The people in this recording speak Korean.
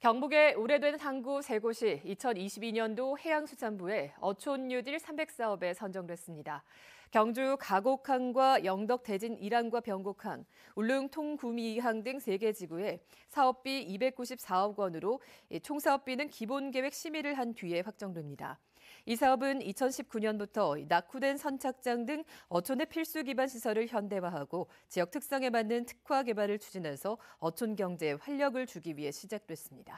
경북의 오래된 항구 세 곳이 2022년도 해양수산부의 어촌 뉴딜 300 사업에 선정됐습니다. 경주 가곡항과 영덕 대진 이항과 병곡항, 울릉 통구미 이항 등 세 개 지구에 사업비 294억 원으로 총 사업비는 기본 계획 심의를 한 뒤에 확정됩니다. 이 사업은 2019년부터 낙후된 선착장 등 어촌의 필수 기반 시설을 현대화하고 지역 특성에 맞는 특화 개발을 추진해서 어촌 경제에 활력을 주기 위해 시작됐습니다.